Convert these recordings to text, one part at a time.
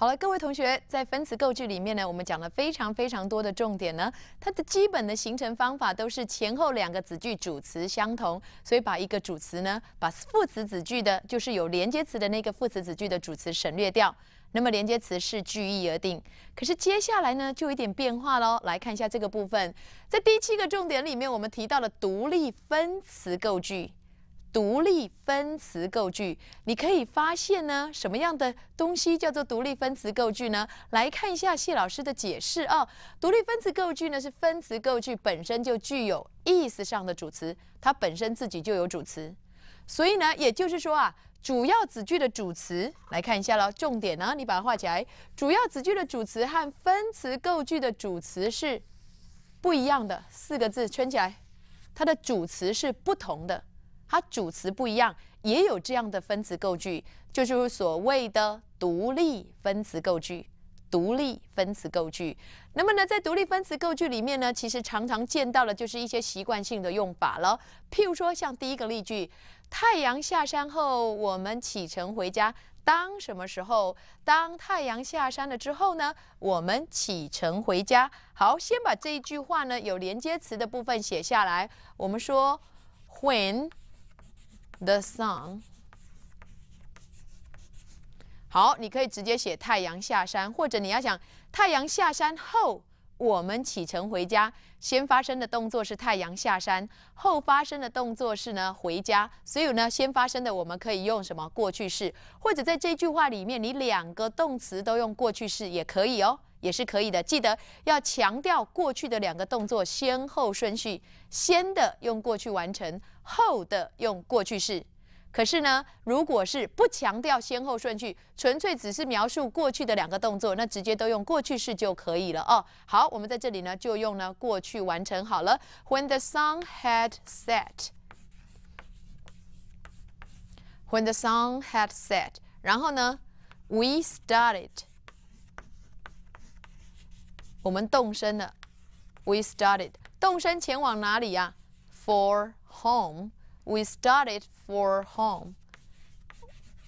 好了，各位同学，在分词构句里面呢，我们讲了非常非常多的重点呢。它的基本的形成方法都是前后两个子句主词相同，所以把一个主词呢，把副词子句的，就是有连接词的那个副词子句的主词省略掉。那么连接词是句意而定。可是接下来呢，就有点变化喽。来看一下这个部分，在第七个重点里面，我们提到了独立分词构句。独立分词构句，你可以发现呢，什么样的东西叫做独立分词构句呢？来看一下谢老师的解释啊。独立分词构句呢，是分词构句本身就具有意思上的主词，它本身自己就有主词。所以呢，也就是说啊，主要子句的主词，来看一下喽。重点呢，你把它画起来。主要子句的主词和分词构句的主词是不一样的。四个字圈起来，它的主词是不同的。它主词不一样，也有这样的分词构句，就是所谓的独立分词构句。独立分词构句，那么呢，在独立分词构句里面呢，其实常常见到的就是一些习惯性的用法了。譬如说，像第一个例句：太阳下山后，我们启程回家。当什么时候？当太阳下山了之后呢，我们启程回家。好，先把这一句话呢有连接词的部分写下来。我们说，when。The sun。好，你可以直接写太阳下山，或者你要想太阳下山后我们启程回家。先发生的动作是太阳下山，后发生的动作是呢回家。所以呢，先发生的我们可以用什么过去式？或者在这句话里面，你两个动词都用过去式也可以哦。也是可以的，记得要强调过去的两个动作先后顺序，先的用过去完成，后的用过去式。可是呢，如果是不强调先后顺序，纯粹只是描述过去的两个动作，那直接都用过去式就可以了哦。好，我们在这里呢就用呢过去完成好了。When the sun had set，When the sun had set，然后呢，we started。我们动身了，We started。动身前往哪里呀？For home，We started for home。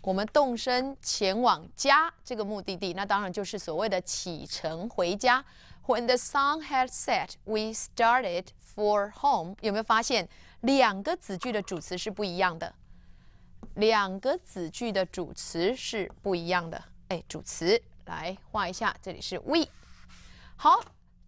我们动身前往家这个目的地，那当然就是所谓的启程回家。When the sun had set，We started for home。有没有发现两个子句的主词是不一样的？两个子句的主词是不一样的。哎，主词，来画一下，这里是 We。好，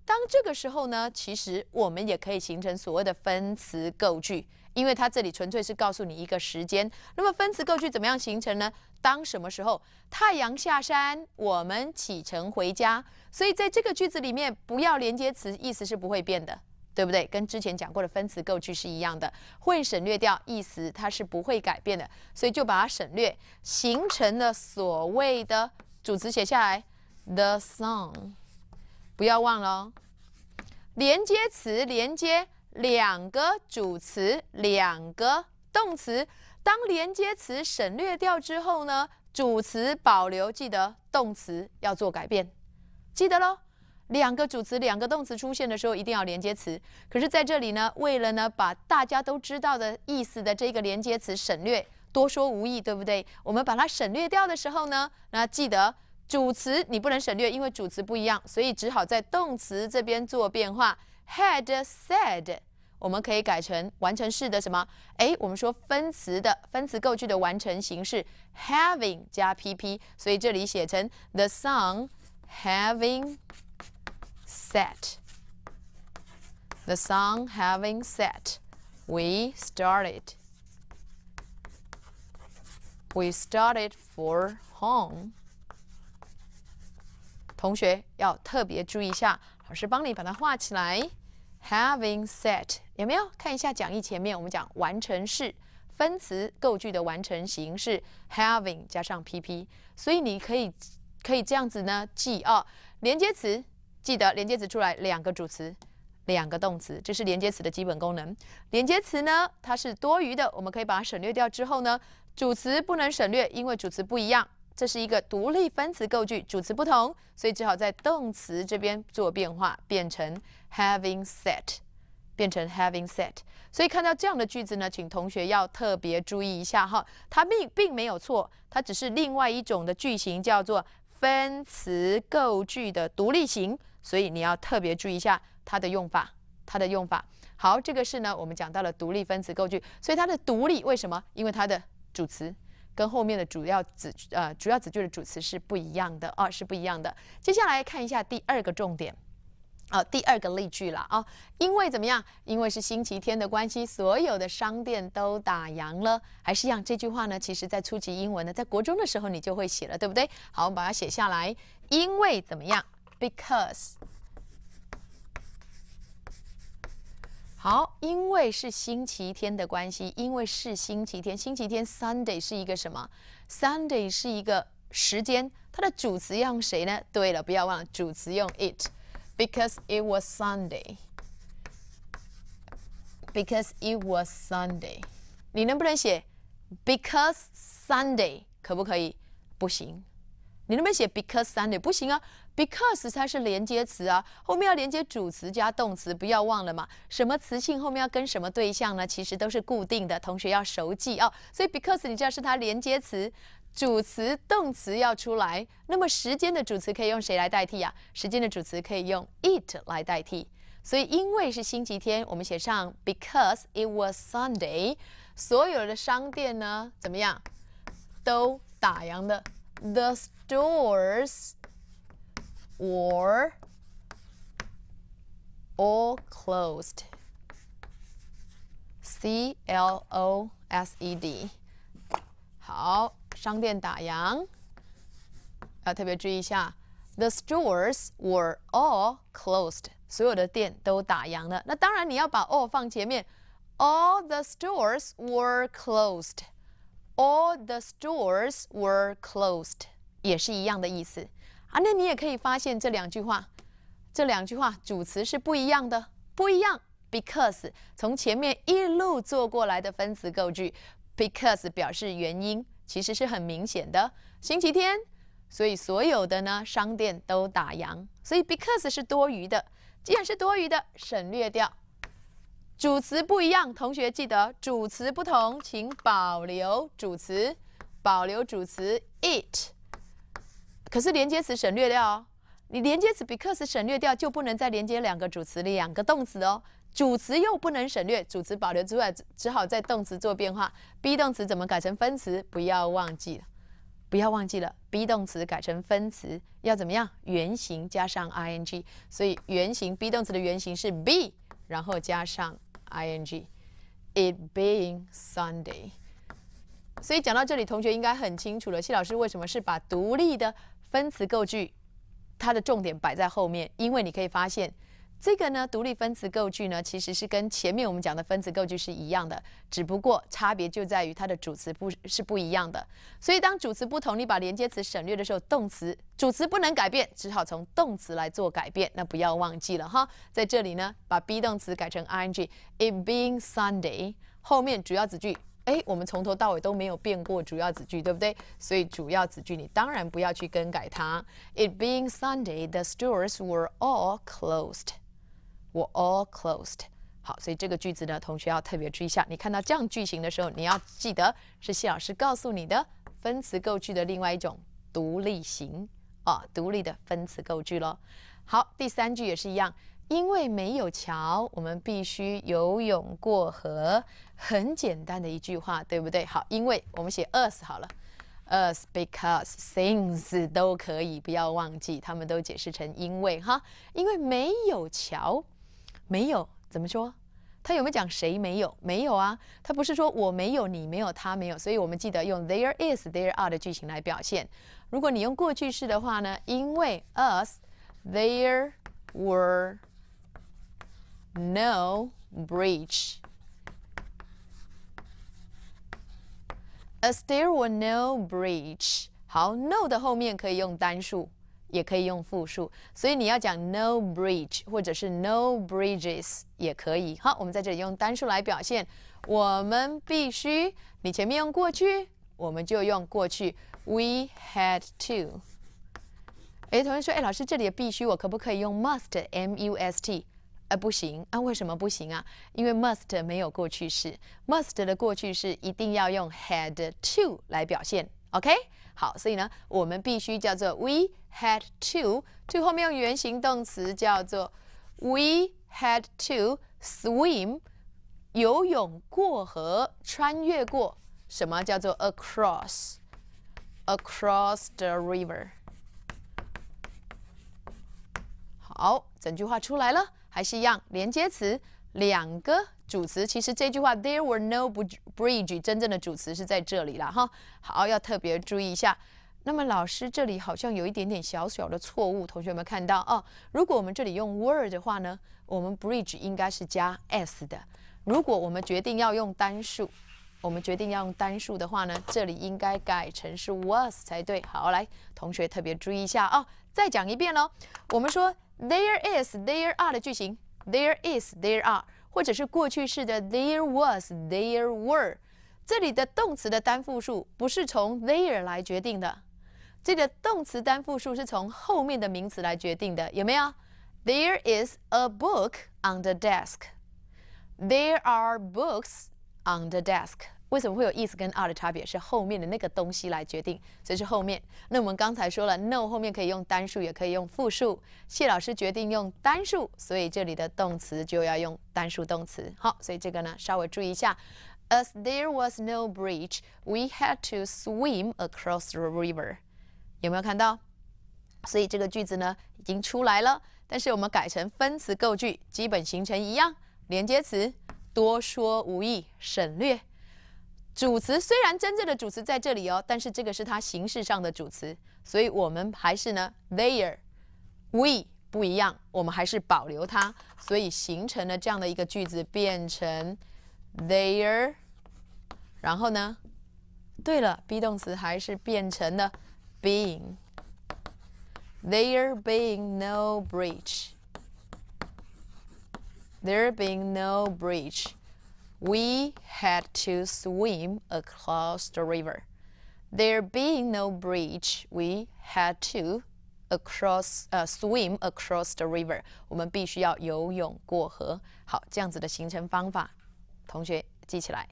当这个时候呢，其实我们也可以形成所谓的分词构句，因为它这里纯粹是告诉你一个时间。那么分词构句怎么样形成呢？当什么时候太阳下山，我们启程回家。所以在这个句子里面，不要连接词，意思是不会变的，对不对？跟之前讲过的分词构句是一样的，会省略掉，意思它是不会改变的，所以就把它省略，形成了所谓的主词写下来，the sun。不要忘了，连接词连接两个主词，两个动词。当连接词省略掉之后呢，主词保留，记得动词要做改变。记得喽，两个主词，两个动词出现的时候一定要连接词。可是在这里呢，为了呢把大家都知道的意思的这个连接词省略，多说无益，对不对？我们把它省略掉的时候呢，那记得。主词你不能省略，因为主词不一样，所以只好在动词这边做变化。Had said，我们可以改成完成式的什么？哎，我们说分词的分词构句的完成形式，having 加 P P，所以这里写成 The sun having set，The sun having set，we started，we started for home。同学要特别注意一下，老师帮你把它画起来。Having set 有没有？看一下讲义前面，我们讲完成式分词构句的完成形式，having 加上 PP，所以你可以可以这样子呢记哦。连接词记得，连接词出来两个主词，两个动词，这是连接词的基本功能。连接词呢，它是多余的，我们可以把它省略掉之后呢，主词不能省略，因为主词不一样。这是一个独立分词构句，主词不同，所以只好在动词这边做变化，变成 having set，变成 having set。所以看到这样的句子呢，请同学要特别注意一下哈，它并并没有错，它只是另外一种的句型，叫做分词构句的独立型，所以你要特别注意一下它的用法，它的用法。好，这个是呢，我们讲到了独立分词构句，所以它的独立为什么？因为它的主词。跟后面的主要子呃主要子句的主词是不一样的啊，是不一样的。接下来看一下第二个重点，呃，第二个例句了啊。因为怎么样？因为是星期天的关系，所有的商店都打烊了。还是一样，这句话呢，其实在初级英文呢，在国中的时候你就会写了，对不对？好，我们把它写下来。因为怎么样？Because。好，因为是星期天的关系，因为是星期天，星期天 Sunday 是一个什么？Sunday 是一个时间，它的主词用谁呢？对了，不要忘了，主词用 it，because it was Sunday，because it was Sunday，你能不能写 because Sunday？可不可以？不行，你能不能写 because Sunday？不行啊。Because 它是连接词啊，后面要连接主词加动词，不要忘了嘛。什么词性后面要跟什么对象呢？其实都是固定的，同学要熟记哦。所以 Because 你知道是它连接词，主词动词要出来。那么时间的主词可以用谁来代替呀？时间的主词可以用 It 来代替。所以因为是星期天，我们写上 Because it was Sunday，所有的商店呢怎么样都打烊的，The stores。or all closed. C L O S E D。好，商店打烊，要特别注意一下。The stores were all closed。所有的店都打烊了。那当然你要把 all 放前面。All the stores were closed. All the stores were closed，也是一样的意思。啊，那你也可以发现这两句话，这两句话主词是不一样的，不一样。Because 从前面一路做过来的分词构句，Because 表示原因，其实是很明显的。星期天，所以所有的呢商店都打烊，所以 Because 是多余的。既然是多余的，省略掉。主词不一样，同学记得主词不同，请保留主词，保留主词 It。可是连接词省略掉哦，你连接词 because 省略掉就不能再连接两个主词的两个动词哦，主词又不能省略，主词保留之外，只好在动词做变化。be 动词怎么改成分词？不要忘记了，不要忘记了，be 动词改成分词要怎么样？原形加上 ing。所以原形 be 动词的原形是 be，然后加上 ing，it being Sunday。所以讲到这里，同学应该很清楚了。谢老师为什么是把独立的？分词构句，它的重点摆在后面，因为你可以发现，这个呢独立分词构句呢其实是跟前面我们讲的分词构句是一样的，只不过差别就在于它的主词不是不一样的。所以当主词不同，你把连接词省略的时候，动词主词不能改变，只好从动词来做改变。那不要忘记了哈，在这里呢，把 be 动词改成 ing，it being Sunday 后面主要子句。哎，我们从头到尾都没有变过主要子句，对不对？所以主要子句你当然不要去更改它。It being Sunday, the stores were all closed. Were all closed. 好，所以这个句子呢，同学要特别注意一下。你看到这样句型的时候，你要记得是谢老师告诉你的分词构句的另外一种独立型啊，独立的分词构句喽。好，第三句也是一样。因为没有桥，我们必须游泳过河。很简单的一句话，对不对？好，因为我们写 us 好了，us because things 都可以，不要忘记，他们都解释成因为哈。因为没有桥，没有怎么说？他有没有讲谁没有？没有啊，他不是说我没有，你没有，他没有。所以我们记得用 there is there are 的句型来表现。如果你用过去式的话呢，因为 us there were。no bridge. As there were no bridge，好，no 的后面可以用单数，也可以用复数，所以你要讲 no bridge 或者是 no bridges 也可以。好，我们在这里用单数来表现。我们必须，你前面用过去，我们就用过去。We had to。哎，同学说，哎，老师，这里的必须我可不可以用 must？M U S T。呃，不行啊！为什么不行啊？因为 must 没有过去式，must 的过去式一定要用 had to 来表现。OK，好，所以呢，我们必须叫做 we had to。to 后面用原形动词叫做 we had to swim 游泳过河，穿越过什么叫做 across across the river。好，整句话出来了。还是一样，连接词，两个主词。其实这句话，there were no bridge，真正的主词是在这里了哈。好，要特别注意一下。那么老师这里好像有一点点小小的错误，同学们看到哦。如果我们这里用 were 的话呢，我们 bridge 应该是加 s 的。如果我们决定要用单数，我们决定要用单数的话呢，这里应该改成是 was 才对。好，来，同学特别注意一下哦。再讲一遍喽，我们说。There is, there are 的句型，There is, there are，或者是过去式的 There was, there were。这里的动词的单复数不是从 there 来决定的，这个动词单复数是从后面的名词来决定的。有没有？There is a book on the desk。There are books on the desk。为什么会有 is 跟 are 的差别？是后面的那个东西来决定，所以是后面。那我们刚才说了，no 后面可以用单数，也可以用复数。谢老师决定用单数，所以这里的动词就要用单数动词。好，所以这个呢，稍微注意一下。As there was no bridge, we had to swim across the river。有没有看到？所以这个句子呢，已经出来了。但是我们改成分词构句，基本形成一样。连接词，多说无益，省略。主词虽然真正的主词在这里哦，但是这个是它形式上的主词，所以我们还是呢，there，we 不一样，我们还是保留它，所以形成了这样的一个句子，变成 there，然后呢，对了，be 动词还是变成了 being，there being no breach，there being no breach。We had to swim across the river. There being no bridge, we had to across uh, swim across the river。我们必须要游泳过河。好，这样子的形成方法，同学记起来。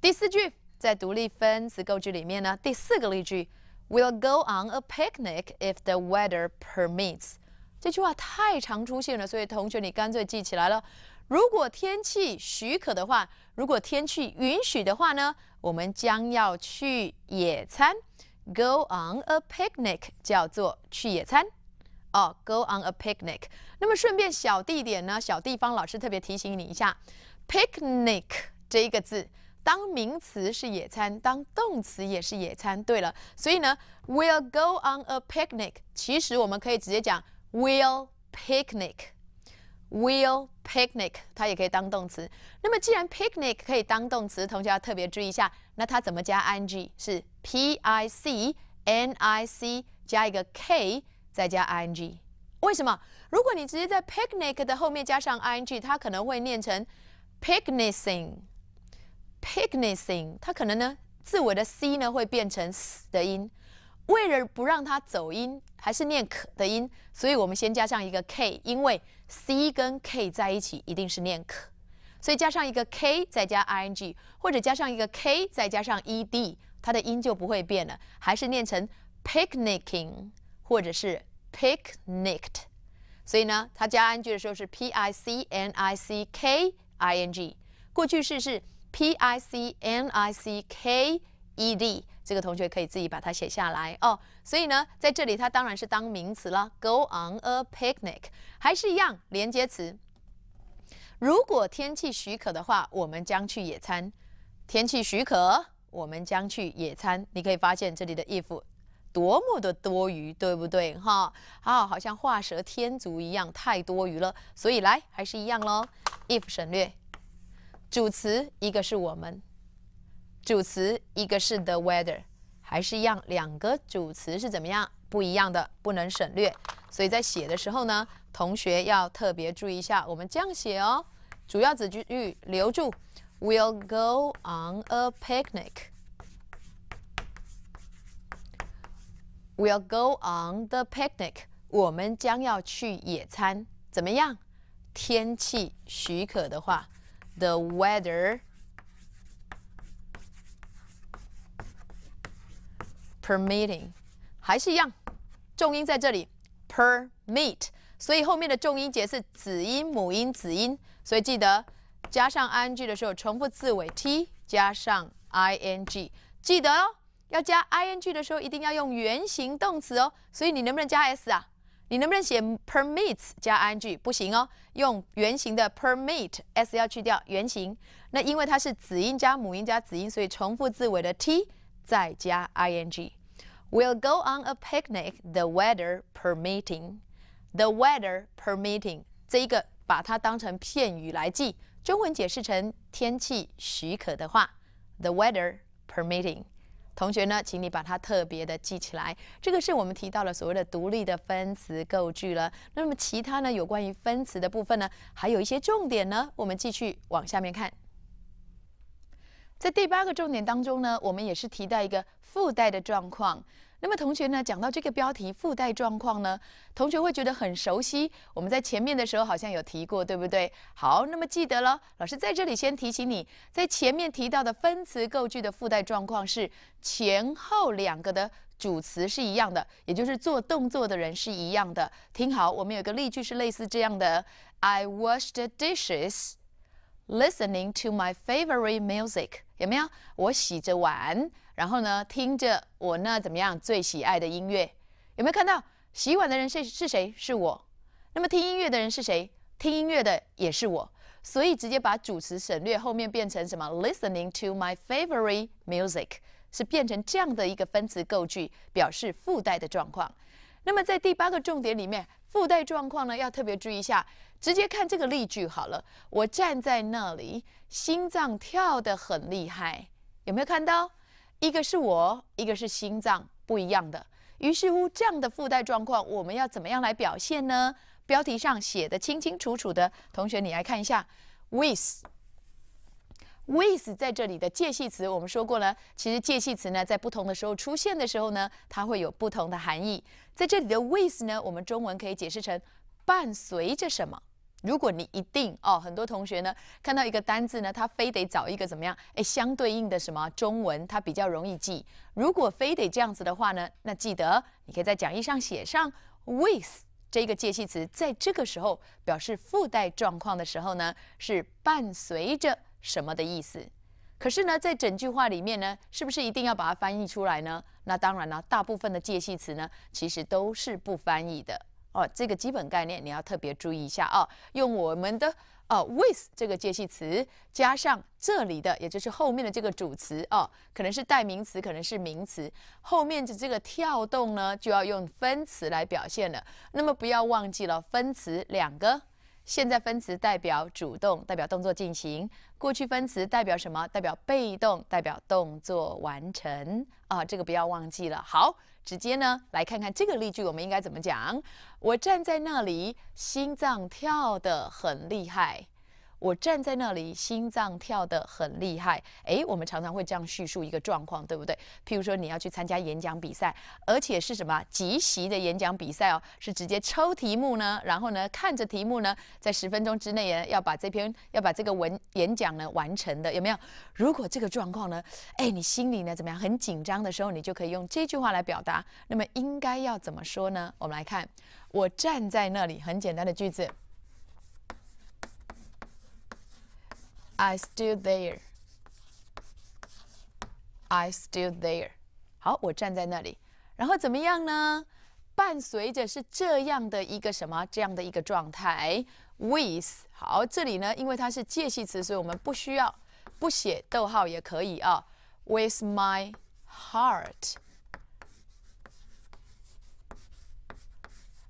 第四句在独立分词构句里面呢，第四个例句，We'll go on a picnic if the weather permits。这句话太常出现了，所以同学你干脆记起来了。如果天气许可的话，如果天气允许的话呢，我们将要去野餐，Go on a picnic，叫做去野餐，哦，Go on a picnic。那么顺便小地点呢，小地方，老师特别提醒你一下，picnic 这一个字，当名词是野餐，当动词也是野餐。对了，所以呢，We'll go on a picnic，其实我们可以直接讲 We'll picnic。Will picnic，它也可以当动词。那么既然 picnic 可以当动词，同学要特别注意一下，那它怎么加 ing？是 p-i-c-n-i-c 加一个 k，再加 ing。为什么？如果你直接在 picnic 的后面加上 ing，它可能会念成 p i c n i c i n g p i c n i c i n g 它可能呢，字尾的 c 呢会变成 s 的音。为了不让它走音，还是念可的音，所以我们先加上一个 k，因为 c 跟 k 在一起一定是念可，所以加上一个 k，再加 i n g，或者加上一个 k，再加上 e d，它的音就不会变了，还是念成 picnicking，或者是 picnicked。所以呢，它加 ing 的时候是 p i c n i c k i n g，过去式是 p i c n i c k e d。这个同学可以自己把它写下来哦。所以呢，在这里它当然是当名词了。Go on a picnic 还是一样连接词。如果天气许可的话，我们将去野餐。天气许可，我们将去野餐。你可以发现这里的 if 多么的多余，对不对？哈啊，好像画蛇添足一样，太多余了。所以来，还是一样喽。If 省略，主词一个是我们。主词一个是 the weather，还是一样，两个主词是怎么样不一样的，不能省略。所以在写的时候呢，同学要特别注意一下，我们这样写哦，主要子句句留住。We'll go on a picnic. We'll go on the picnic. 我们将要去野餐，怎么样？天气许可的话，the weather. Permitting，还是一样，重音在这里，permit，所以后面的重音节是子音母音子音，所以记得加上 ing 的时候重复字尾 t 加上 ing，记得哦，要加 ing 的时候一定要用原形动词哦，所以你能不能加 s 啊？你能不能写 permits 加 ing？不行哦，用原形的 permit，s 要去掉原形，那因为它是子音加母音加子音，所以重复字尾的 t。再加 ing，We'll go on a picnic the weather permitting. The weather permitting，这一个把它当成片语来记，中文解释成天气许可的话，the weather permitting。同学呢，请你把它特别的记起来。这个是我们提到了所谓的独立的分词构句了。那么其他呢，有关于分词的部分呢，还有一些重点呢，我们继续往下面看。在第八个重点当中呢，我们也是提到一个附带的状况。那么同学呢，讲到这个标题“附带状况”呢，同学会觉得很熟悉。我们在前面的时候好像有提过，对不对？好，那么记得了，老师在这里先提醒你，在前面提到的分词构句的附带状况是前后两个的主词是一样的，也就是做动作的人是一样的。听好。我们有个例句是类似这样的：I washed dishes, listening to my favorite music. 有没有我洗着碗，然后呢听着我那怎么样最喜爱的音乐？有没有看到洗碗的人是是谁？是我。那么听音乐的人是谁？听音乐的也是我。所以直接把主词省略，后面变成什么？Listening to my favorite music 是变成这样的一个分词构句，表示附带的状况。那么在第八个重点里面，附带状况呢要特别注意一下。直接看这个例句好了。我站在那里，心脏跳得很厉害。有没有看到？一个是我，一个是心脏，不一样的。于是乎，这样的附带状况，我们要怎么样来表现呢？标题上写的清清楚楚的，同学你来看一下，with。with 在这里的介系词，我们说过呢。其实介系词呢，在不同的时候出现的时候呢，它会有不同的含义。在这里的 with 呢，我们中文可以解释成伴随着什么。如果你一定哦，很多同学呢看到一个单字呢，他非得找一个怎么样哎相对应的什么中文，它比较容易记。如果非得这样子的话呢，那记得你可以在讲义上写上 with 这个介系词，在这个时候表示附带状况的时候呢，是伴随着。什么的意思？可是呢，在整句话里面呢，是不是一定要把它翻译出来呢？那当然了，大部分的介系词呢，其实都是不翻译的哦。这个基本概念你要特别注意一下哦。用我们的呃 with 这个介系词，加上这里的也就是后面的这个主词哦，可能是代名词，可能是名词，后面的这个跳动呢，就要用分词来表现了。那么不要忘记了，分词两个。现在分词代表主动，代表动作进行；过去分词代表什么？代表被动，代表动作完成。啊，这个不要忘记了。好，直接呢，来看看这个例句，我们应该怎么讲？我站在那里，心脏跳得很厉害。我站在那里，心脏跳得很厉害。诶，我们常常会这样叙述一个状况，对不对？譬如说，你要去参加演讲比赛，而且是什么即席的演讲比赛哦，是直接抽题目呢，然后呢，看着题目呢，在十分钟之内呢，要把这篇要把这个文演讲呢完成的，有没有？如果这个状况呢，诶，你心里呢怎么样？很紧张的时候，你就可以用这句话来表达。那么应该要怎么说呢？我们来看，我站在那里，很简单的句子。I s t i l l there. I s t i l l there. 好，我站在那里。然后怎么样呢？伴随着是这样的一个什么？这样的一个状态。With，好，这里呢，因为它是介系词，所以我们不需要不写逗号也可以啊。With my heart。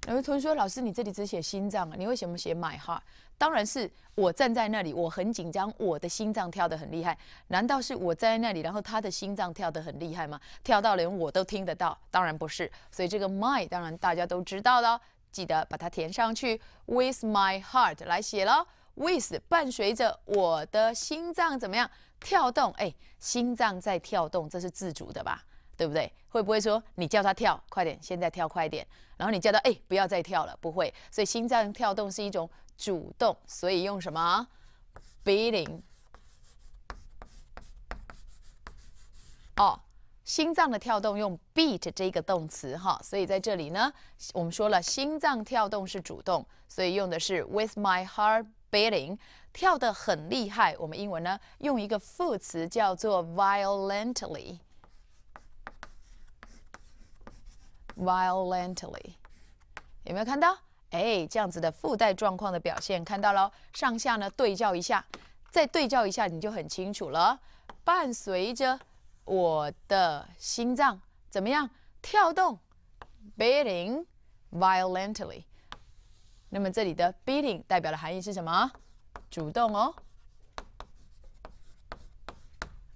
有些同学说，老师，你这里只写心脏啊？你会什么写？My heart。当然是我站在那里，我很紧张，我的心脏跳得很厉害。难道是我站在那里，然后他的心脏跳得很厉害吗？跳到连我都听得到？当然不是。所以这个 my 当然大家都知道了，记得把它填上去。With my heart 来写了，with 伴随着我的心脏怎么样跳动？哎，心脏在跳动，这是自主的吧？对不对？会不会说你叫他跳，快点，现在跳快点。然后你叫他，哎，不要再跳了，不会。所以心脏跳动是一种主动，所以用什么 beating？哦，心脏的跳动用 beat 这个动词哈。所以在这里呢，我们说了心脏跳动是主动，所以用的是 with my heart beating。跳得很厉害，我们英文呢用一个副词叫做 violently。Violently，有没有看到？哎，这样子的附带状况的表现，看到了。上下呢对照一下，再对照一下，你就很清楚了。伴随着我的心脏怎么样跳动，beating violently。那么这里的 beating 代表的含义是什么？主动哦，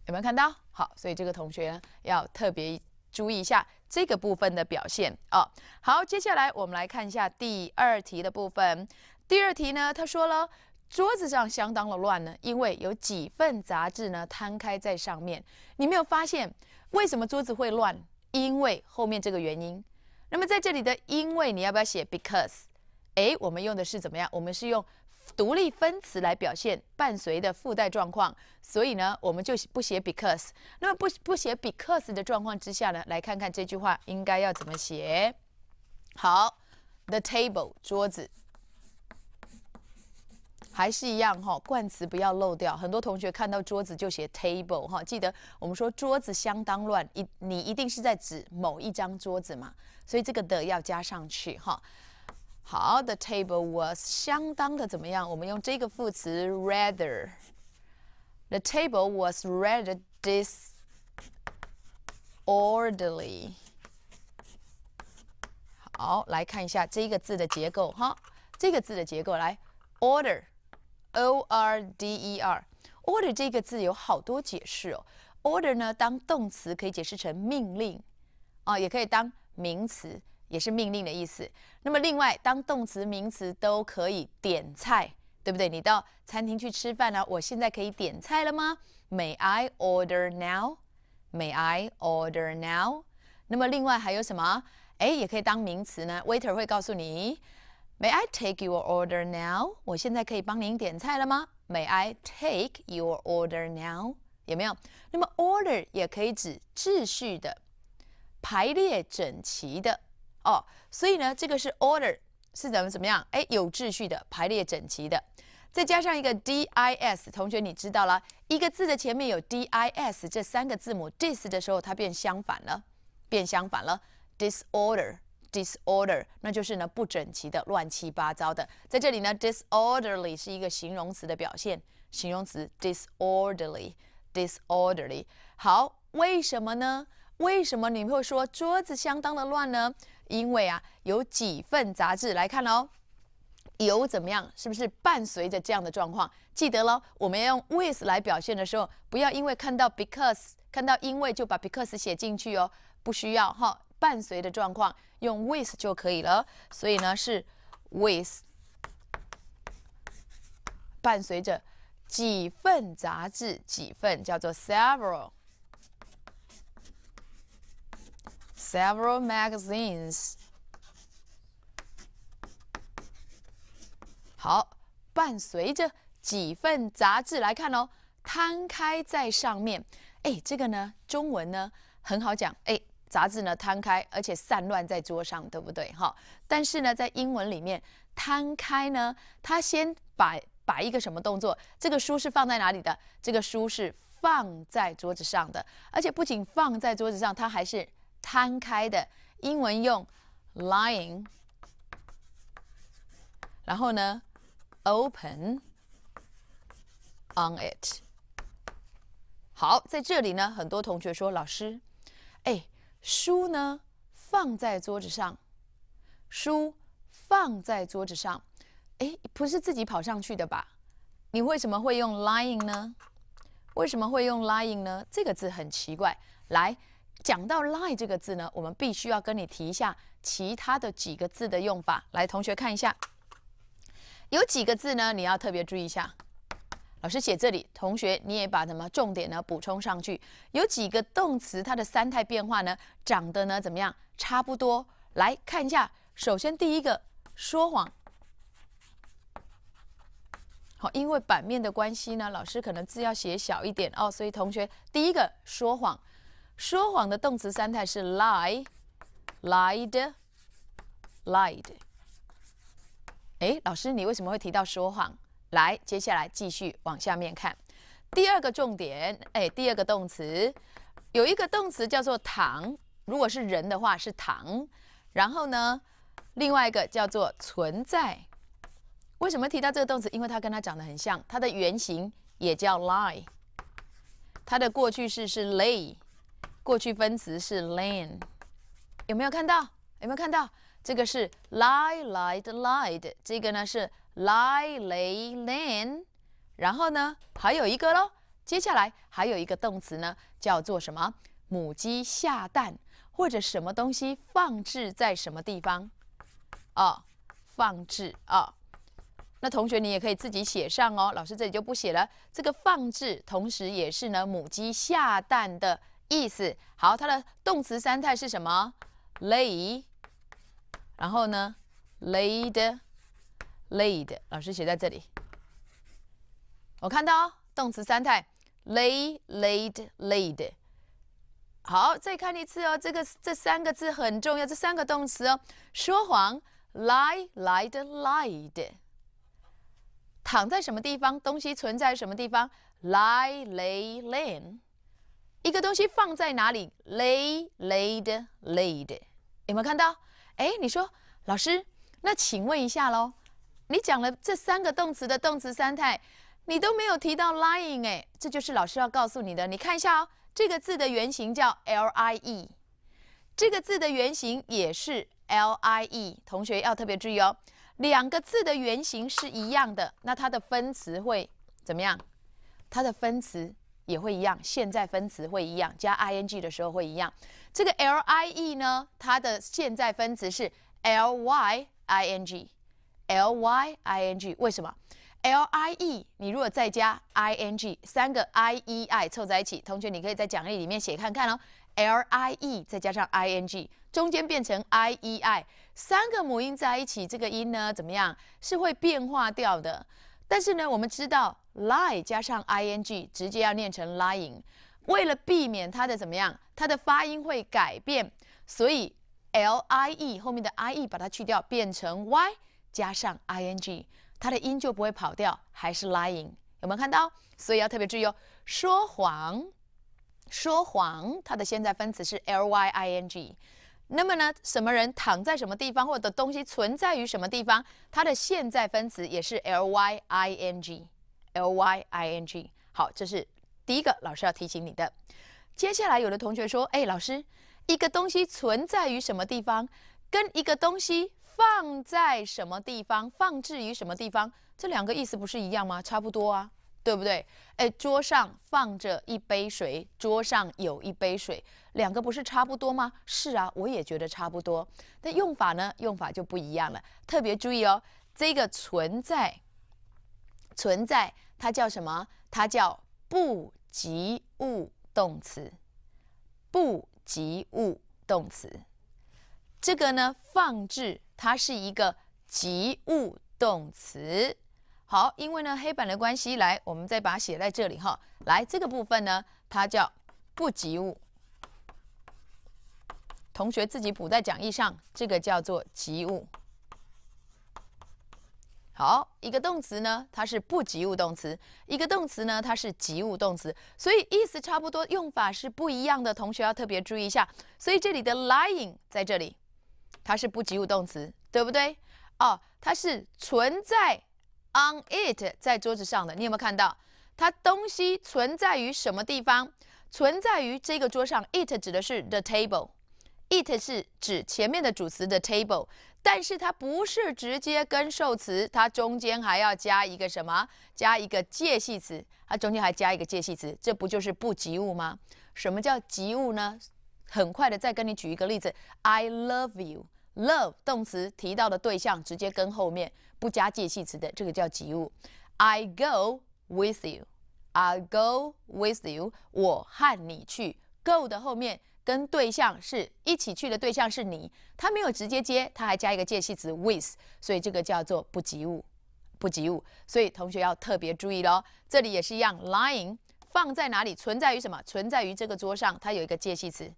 有没有看到？好，所以这个同学要特别。注意一下这个部分的表现啊！好，接下来我们来看一下第二题的部分。第二题呢，他说了桌子上相当的乱呢，因为有几份杂志呢摊开在上面。你没有发现为什么桌子会乱？因为后面这个原因。那么在这里的“因为”，你要不要写 because？哎，我们用的是怎么样？我们是用。独立分词来表现伴随的附带状况，所以呢，我们就不写 because。那么不不写 because 的状况之下呢，来看看这句话应该要怎么写。好，the table 桌子，还是一样哈，冠词不要漏掉。很多同学看到桌子就写 table 哈，记得我们说桌子相当乱，一你一定是在指某一张桌子嘛，所以这个的要加上去哈。好，the table was 相当的怎么样？我们用这个副词 rather。the table was rather dis orderly。好，来看一下这个字的结构哈，这个字的结构来，order，o r d e r。order 这个字有好多解释哦。order 呢，当动词可以解释成命令，啊，也可以当名词。也是命令的意思。那么，另外当动词、名词都可以点菜，对不对？你到餐厅去吃饭呢？我现在可以点菜了吗？May I order now? May I order now? 那么，另外还有什么？哎，也可以当名词呢。Waiter 会告诉你，May I take your order now？我现在可以帮您点菜了吗？May I take your order now？有没有？那么，order 也可以指秩序的，排列整齐的。哦，所以呢，这个是 order 是怎么怎么样？哎，有秩序的，排列整齐的，再加上一个 dis 同学，你知道了一个字的前面有 dis 这三个字母，dis 的时候它变相反了，变相反了，disorder，disorder，那就是呢不整齐的，乱七八糟的。在这里呢，disorderly 是一个形容词的表现，形容词 disorderly，disorderly。好，为什么呢？为什么你会说桌子相当的乱呢？因为啊，有几份杂志来看哦。有怎么样？是不是伴随着这样的状况？记得喽，我们要用 with 来表现的时候，不要因为看到 because，看到因为就把 because 写进去哦，不需要哈。伴随的状况用 with 就可以了。所以呢，是 with 伴随着几份杂志，几份叫做 several。Several magazines，好，伴随着几份杂志来看哦，摊开在上面，哎，这个呢，中文呢很好讲，哎，杂志呢摊开，而且散乱在桌上，对不对？哈，但是呢，在英文里面，摊开呢，它先把摆一个什么动作？这个书是放在哪里的？这个书是放在桌子上的，而且不仅放在桌子上，它还是。摊开的英文用 lying，然后呢，open on it。好，在这里呢，很多同学说老师，哎，书呢放在桌子上，书放在桌子上，哎，不是自己跑上去的吧？你为什么会用 lying 呢？为什么会用 lying 呢？这个字很奇怪，来。讲到 lie 这个字呢，我们必须要跟你提一下其他的几个字的用法。来，同学看一下，有几个字呢，你要特别注意一下。老师写这里，同学你也把什么重点呢补充上去？有几个动词它的三态变化呢，长得呢怎么样？差不多。来看一下，首先第一个说谎。好，因为版面的关系呢，老师可能字要写小一点哦，所以同学第一个说谎。说谎的动词三态是 lie, lied, lied。哎，老师，你为什么会提到说谎？来，接下来继续往下面看。第二个重点，哎，第二个动词有一个动词叫做躺，如果是人的话是躺。然后呢，另外一个叫做存在。为什么提到这个动词？因为它跟它长得很像，它的原型也叫 lie，它的过去式是 lay。过去分词是 laid，有没有看到？有没有看到？这个是 l i e l i e d l i e d 这个呢是 l i e lay l a n 然后呢，还有一个喽。接下来还有一个动词呢，叫做什么？母鸡下蛋，或者什么东西放置在什么地方？哦，放置哦。那同学你也可以自己写上哦，老师这里就不写了。这个放置，同时也是呢母鸡下蛋的。意思好，它的动词三态是什么？Lay，然后呢？Laid，laid。老师写在这里。我看到动词三态 lay, laid, laid。好，再看一次哦，这个这三个字很重要，这三个动词哦。说谎 lie, lied, lied。躺在什么地方？东西存在什么地方？Lie, lay, lain。一个东西放在哪里？lay, laid, laid，有没有看到？哎，你说老师，那请问一下喽，你讲了这三个动词的动词三态，你都没有提到 lying，哎，这就是老师要告诉你的。你看一下哦，这个字的原型叫 lie，这个字的原型也是 lie，同学要特别注意哦，两个字的原型是一样的，那它的分词会怎么样？它的分词。也会一样，现在分词会一样，加 i n g 的时候会一样。这个 l i e 呢，它的现在分词是 l y i n g，l y i n g 为什么？l i e 你如果再加 i n g，三个 i e i 凑在一起，同学你可以在讲义里面写看看哦。l i e 再加上 i n g，中间变成 i e i，三个母音在一起，这个音呢怎么样？是会变化掉的。但是呢，我们知道。lie 加上 ing 直接要念成 lying，为了避免它的怎么样，它的发音会改变，所以 lie 后面的 ie 把它去掉，变成 y 加上 ing，它的音就不会跑掉，还是 lying。有没有看到？所以要特别注意哦。说谎，说谎，它的现在分词是 lying。那么呢，什么人躺在什么地方，或者东西存在于什么地方，它的现在分词也是 lying。L Y I N G，好，这是第一个老师要提醒你的。接下来，有的同学说：“哎，老师，一个东西存在于什么地方，跟一个东西放在什么地方，放置于什么地方，这两个意思不是一样吗？差不多啊，对不对？哎，桌上放着一杯水，桌上有一杯水，两个不是差不多吗？是啊，我也觉得差不多。但用法呢？用法就不一样了。特别注意哦，这个存在，存在。”它叫什么？它叫不及物动词。不及物动词，这个呢，放置它是一个及物动词。好，因为呢，黑板的关系，来，我们再把它写在这里哈。来，这个部分呢，它叫不及物。同学自己补在讲义上，这个叫做及物。好，一个动词呢，它是不及物动词；一个动词呢，它是及物动词。所以意思差不多，用法是不一样的，同学要特别注意一下。所以这里的 lying 在这里，它是不及物动词，对不对？哦，它是存在 on it 在桌子上的。你有没有看到？它东西存在于什么地方？存在于这个桌上。it 指的是 the table。It 是指前面的主词的 table，但是它不是直接跟受词，它中间还要加一个什么？加一个介系词，它中间还加一个介系词，这不就是不及物吗？什么叫及物呢？很快的再跟你举一个例子：I love you，love 动词提到的对象直接跟后面不加介系词的，这个叫及物。I go with you，I go with you，我和你去，go 的后面。跟对象是一起去的对象是你，他没有直接接，他还加一个介系词 with，所以这个叫做不及物，不及物，所以同学要特别注意喽。这里也是一样，lying 放在哪里？存在于什么？存在于这个桌上，它有一个介系词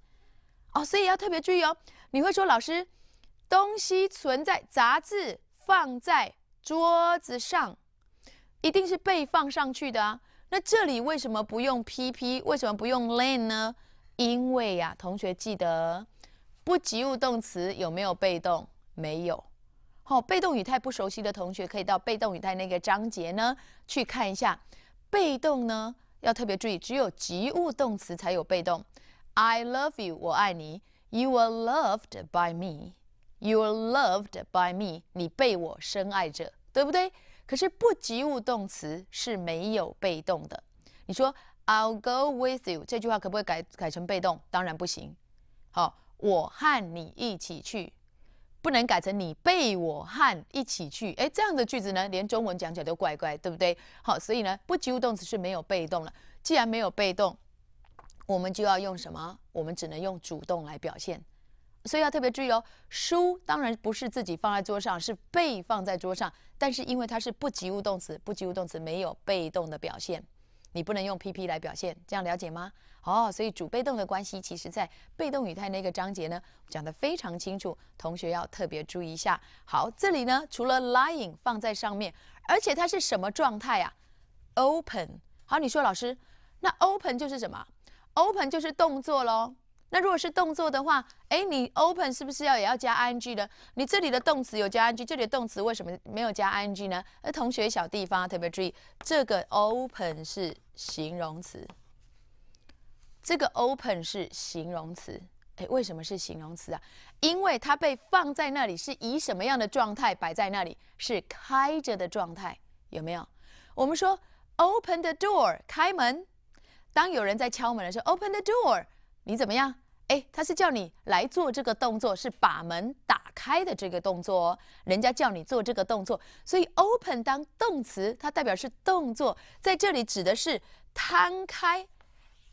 哦，所以要特别注意哦。你会说老师，东西存在，杂志放在桌子上，一定是被放上去的啊。那这里为什么不用 pp？为什么不用 l a n 呢？因为呀，同学记得，不及物动词有没有被动？没有。好，被动语态不熟悉的同学可以到被动语态那个章节呢去看一下。被动呢要特别注意，只有及物动词才有被动。I love you，我爱你。You are loved by me。You are loved by me。你被我深爱着，对不对？可是不及物动词是没有被动的。你说。I'll go with you，这句话可不可以改改成被动？当然不行。好，我和你一起去，不能改成你被我和一起去。哎，这样的句子呢，连中文讲起来都怪怪，对不对？好，所以呢，不及物动词是没有被动了。既然没有被动，我们就要用什么？我们只能用主动来表现。所以要特别注意哦，书当然不是自己放在桌上，是被放在桌上。但是因为它是不及物动词，不及物动词没有被动的表现。你不能用 P P 来表现，这样了解吗？哦，所以主被动的关系，其实在被动语态那个章节呢讲的非常清楚，同学要特别注意一下。好，这里呢除了 lying 放在上面，而且它是什么状态啊 open。好，你说老师，那 open 就是什么？open 就是动作喽。那如果是动作的话，哎，你 open 是不是要也要加 ing 的？你这里的动词有加 ing，这里的动词为什么没有加 ing 呢？那同学，小地方特别注意，这个 open 是形容词，这个 open 是形容词。哎，为什么是形容词啊？因为它被放在那里是以什么样的状态摆在那里？是开着的状态，有没有？我们说 open the door 开门，当有人在敲门的时候，open the door，你怎么样？哎，他是叫你来做这个动作，是把门打开的这个动作。人家叫你做这个动作，所以 open 当动词，它代表是动作，在这里指的是摊开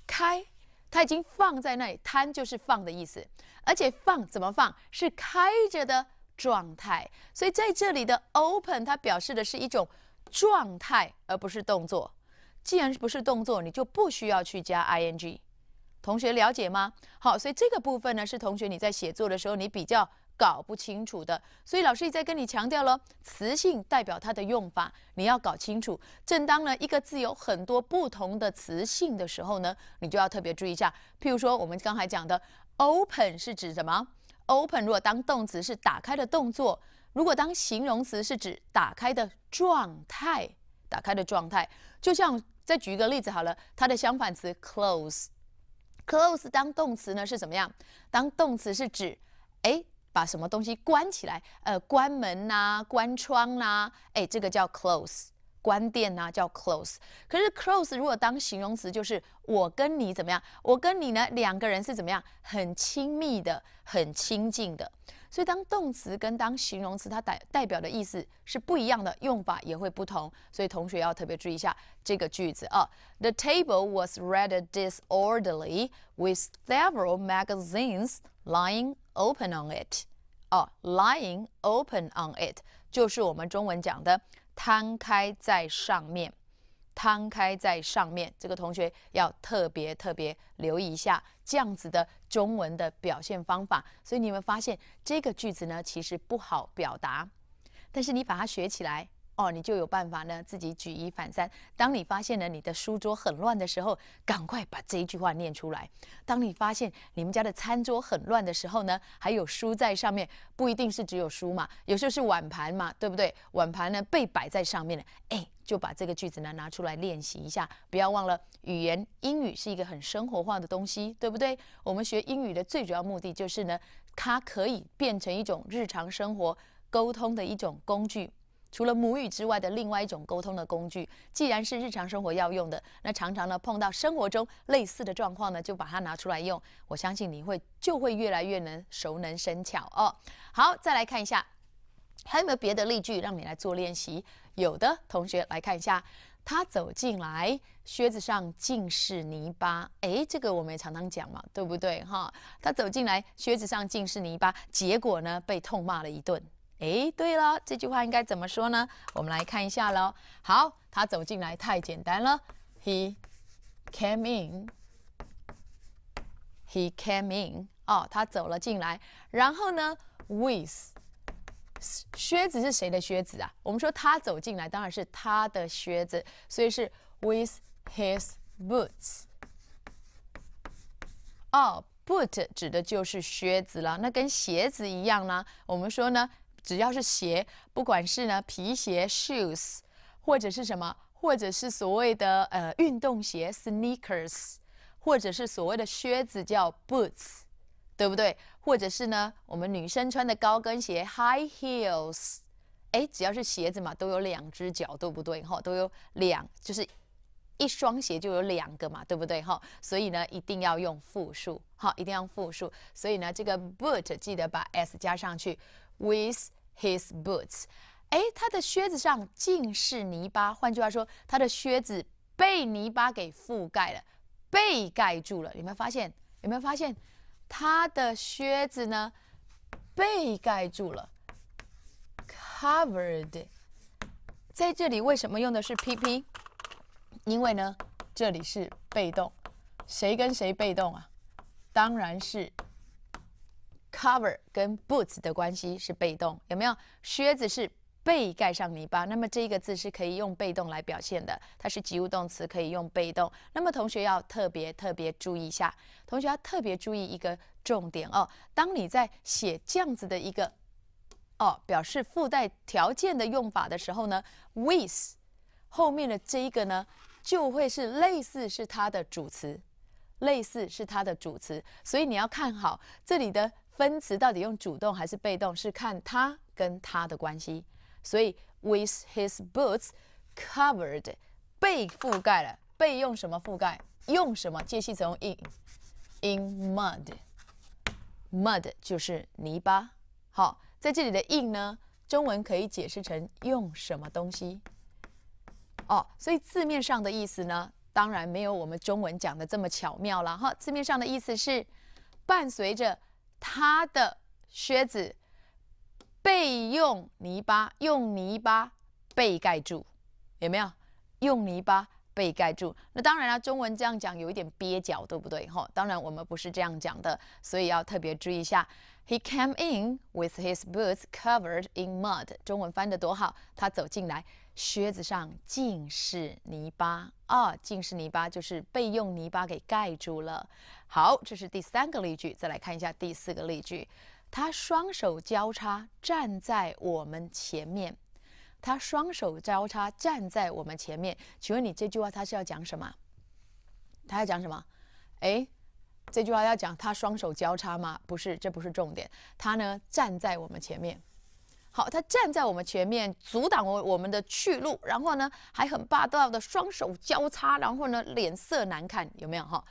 开。它已经放在那里，摊就是放的意思，而且放怎么放是开着的状态，所以在这里的 open 它表示的是一种状态，而不是动作。既然是不是动作，你就不需要去加 ing。同学了解吗？好，所以这个部分呢，是同学你在写作的时候你比较搞不清楚的。所以老师也在跟你强调了，词性代表它的用法，你要搞清楚。正当呢一个字有很多不同的词性的时候呢，你就要特别注意一下。譬如说我们刚才讲的 open 是指什么？open 如果当动词是打开的动作，如果当形容词是指打开的状态，打开的状态。就像再举一个例子好了，它的相反词 close。Close 当动词呢是怎么样？当动词是指，哎，把什么东西关起来，呃，关门呐，关窗呐，哎，这个叫 close。关店呐，叫 close。可是 close 如果当形容词，就是我跟你怎么样？我跟你呢两个人是怎么样？很亲密的，很亲近的。所以，当动词跟当形容词，它代代表的意思是不一样的，用法也会不同。所以，同学要特别注意一下这个句子啊：The table was rather disorderly with several magazines lying open on it。啊，lying open on it 就是我们中文讲的摊开在上面。摊开在上面，这个同学要特别特别留意一下这样子的中文的表现方法。所以你们发现这个句子呢，其实不好表达，但是你把它学起来。哦，你就有办法呢。自己举一反三。当你发现了你的书桌很乱的时候，赶快把这一句话念出来。当你发现你们家的餐桌很乱的时候呢，还有书在上面，不一定是只有书嘛，有时候是碗盘嘛，对不对？碗盘呢被摆在上面了，哎，就把这个句子呢拿出来练习一下。不要忘了，语言英语是一个很生活化的东西，对不对？我们学英语的最主要目的就是呢，它可以变成一种日常生活沟通的一种工具。除了母语之外的另外一种沟通的工具，既然是日常生活要用的，那常常呢碰到生活中类似的状况呢，就把它拿出来用。我相信你会就会越来越能熟能生巧哦。好，再来看一下，还有没有别的例句让你来做练习？有的同学来看一下，他走进来，靴子上尽是泥巴。哎，这个我们也常常讲嘛，对不对哈？他走进来，靴子上尽是泥巴，结果呢被痛骂了一顿。哎，对了，这句话应该怎么说呢？我们来看一下喽。好，他走进来太简单了。He came in. He came in. 哦，他走了进来。然后呢？With 靴子是谁的靴子啊？我们说他走进来，当然是他的靴子，所以是 with his boots。哦，boot 指的就是靴子了。那跟鞋子一样呢？我们说呢？只要是鞋，不管是呢皮鞋 （shoes），或者是什么，或者是所谓的呃运动鞋 （sneakers），或者是所谓的靴子叫 boots，对不对？或者是呢我们女生穿的高跟鞋 （high heels）。哎，只要是鞋子嘛，都有两只脚，对不对？哈，都有两，就是一双鞋就有两个嘛，对不对？哈，所以呢一定要用复数，哈，一定要复数。所以呢这个 boot 记得把 s 加上去。With his boots，哎，他的靴子上尽是泥巴。换句话说，他的靴子被泥巴给覆盖了，被盖住了。有没有发现？有没有发现？他的靴子呢，被盖住了，covered。在这里为什么用的是 pp？因为呢，这里是被动，谁跟谁被动啊？当然是。Cover 跟 boots 的关系是被动，有没有？靴子是被盖上泥巴，那么这一个字是可以用被动来表现的，它是及物动词，可以用被动。那么同学要特别特别注意一下，同学要特别注意一个重点哦。当你在写这样子的一个哦表示附带条件的用法的时候呢，with 后面的这一个呢就会是类似是它的主词，类似是它的主词，所以你要看好这里的。分词到底用主动还是被动？是看它跟它的关系。所以，with his boots covered 被覆盖了，被用什么覆盖？用什么介系词用 in？in mud，mud 就是泥巴。好，在这里的 in 呢，中文可以解释成用什么东西哦。所以字面上的意思呢，当然没有我们中文讲的这么巧妙了哈。字面上的意思是伴随着。他的靴子被用泥巴，用泥巴被盖住，有没有？用泥巴被盖住。那当然了，中文这样讲有一点蹩脚，对不对？哈，当然我们不是这样讲的，所以要特别注意一下。He came in with his boots covered in mud。中文翻得多好，他走进来。靴子上尽是泥巴啊！尽是泥巴，就是被用泥巴给盖住了。好，这是第三个例句，再来看一下第四个例句。他双手交叉站在我们前面，他双手交叉站在我们前面。请问你这句话他是要讲什么？他要讲什么？哎，这句话要讲他双手交叉吗？不是，这不是重点。他呢，站在我们前面。好，他站在我们前面，阻挡我我们的去路，然后呢，还很霸道的双手交叉，然后呢，脸色难看，有没有哈？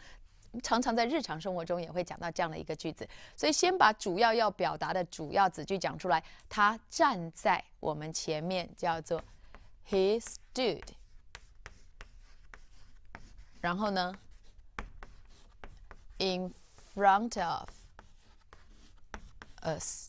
常常在日常生活中也会讲到这样的一个句子，所以先把主要要表达的主要子句讲出来。他站在我们前面，叫做，He stood，然后呢，in front of us，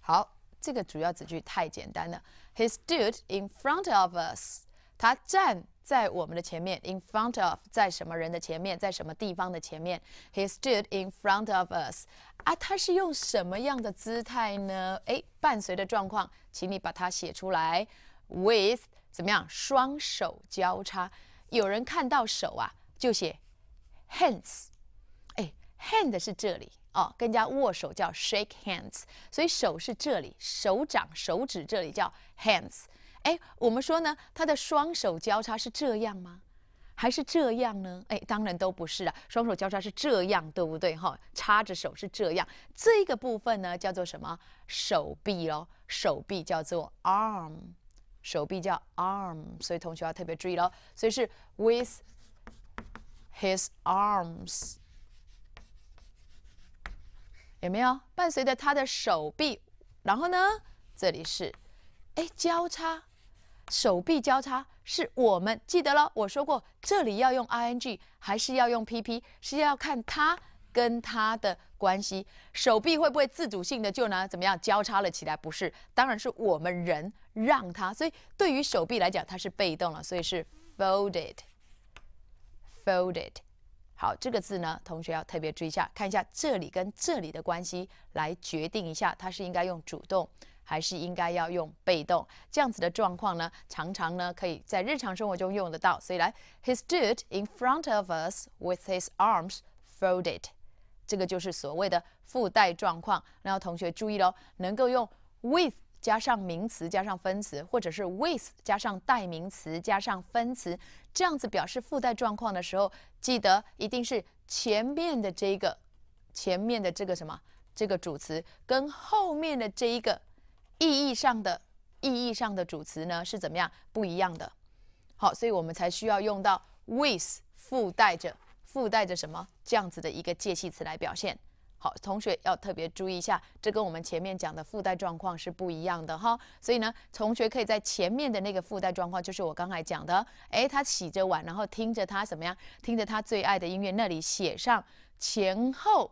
好。这个主要子句太简单了。He stood in front of us，他站在我们的前面。In front of，在什么人的前面，在什么地方的前面。He stood in front of us，啊，他是用什么样的姿态呢？哎，伴随的状况，请你把它写出来。With 怎么样，双手交叉。有人看到手啊，就写 hands。哎，hand 是这里。哦，跟人家握手叫 shake hands，所以手是这里，手掌、手指这里叫 hands。哎，我们说呢，他的双手交叉是这样吗？还是这样呢？哎，当然都不是啊，双手交叉是这样，对不对？哈，插着手是这样。这个部分呢，叫做什么？手臂哦，手臂叫做 arm，手臂叫 arm。所以同学要特别注意喽，所以是 with his arms。有没有伴随着他的手臂？然后呢？这里是，哎，交叉，手臂交叉是我们记得了。我说过，这里要用 ing，还是要用 pp？是要看它跟它的关系，手臂会不会自主性的就呢怎么样交叉了起来？不是，当然是我们人让它。所以对于手臂来讲，它是被动了，所以是 folded，folded。好，这个字呢，同学要特别注意一下，看一下这里跟这里的关系，来决定一下它是应该用主动还是应该要用被动。这样子的状况呢，常常呢可以在日常生活中用得到。所以来，He stood in front of us with his arms folded。这个就是所谓的附带状况。那要同学注意喽，能够用 with 加上名词加上分词，或者是 with 加上代名词加上分词，这样子表示附带状况的时候。记得一定是前面的这个，前面的这个什么，这个主词跟后面的这一个意义上的意义上的主词呢是怎么样不一样的？好，所以我们才需要用到 with 附带着附带着什么这样子的一个介系词来表现。好，同学要特别注意一下，这跟我们前面讲的附带状况是不一样的哈。所以呢，同学可以在前面的那个附带状况，就是我刚才讲的，哎，他洗着碗，然后听着他怎么样，听着他最爱的音乐，那里写上前后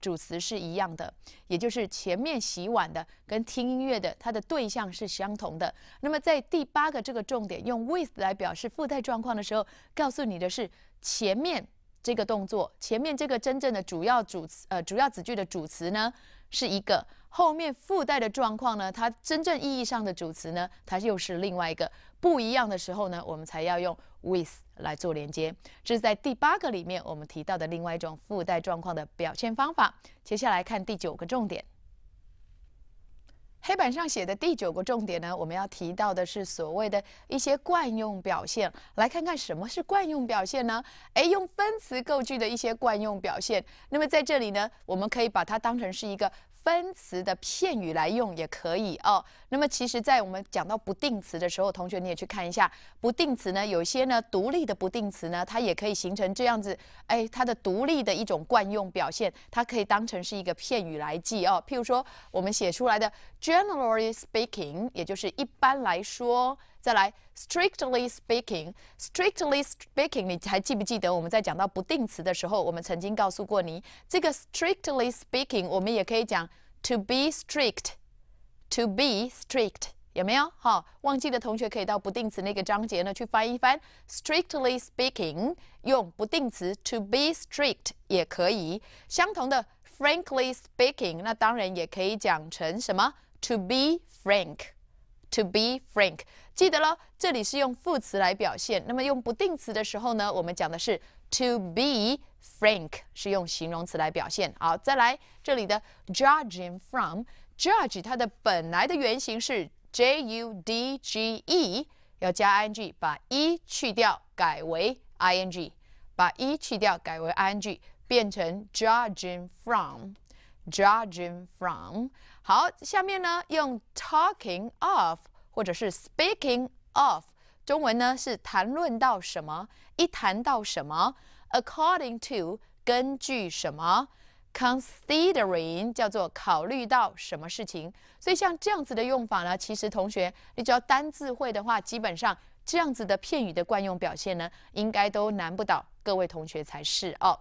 主词是一样的，也就是前面洗碗的跟听音乐的，它的对象是相同的。那么在第八个这个重点，用 with 来表示附带状况的时候，告诉你的是前面。这个动作前面这个真正的主要主词呃主要子句的主词呢是一个，后面附带的状况呢，它真正意义上的主词呢，它又是另外一个不一样的时候呢，我们才要用 with 来做连接。这是在第八个里面我们提到的另外一种附带状况的表现方法。接下来看第九个重点。黑板上写的第九个重点呢，我们要提到的是所谓的一些惯用表现。来看看什么是惯用表现呢？哎，用分词构句的一些惯用表现。那么在这里呢，我们可以把它当成是一个。分词的片语来用也可以哦。那么其实，在我们讲到不定词的时候，同学你也去看一下，不定词呢，有些呢独立的不定词呢，它也可以形成这样子，哎，它的独立的一种惯用表现，它可以当成是一个片语来记哦。譬如说，我们写出来的 generally speaking，也就是一般来说。再来，strictly speaking，strictly speaking，你还记不记得我们在讲到不定词的时候，我们曾经告诉过你，这个 strictly speaking，我们也可以讲 to be strict，to be strict，有没有？哈，忘记的同学可以到不定词那个章节呢去翻一翻。strictly speaking，用不定词 to be strict 也可以，相同的，frankly speaking，那当然也可以讲成什么？to be frank。To be frank，记得喽，这里是用副词来表现。那么用不定词的时候呢，我们讲的是 to be frank 是用形容词来表现。好，再来这里的 judging from，judge 它的本来的原型是 j u d g e，要加 i n g，把 e 去掉，改为 i n g，把 e 去掉，改为 i n g，变成 judging from，judging from。好，下面呢用 talking of 或者是 speaking of，中文呢是谈论到什么？一谈到什么？According to 根据什么？Considering 叫做考虑到什么事情？所以像这样子的用法呢，其实同学你只要单字会的话，基本上这样子的片语的惯用表现呢，应该都难不倒各位同学才是哦。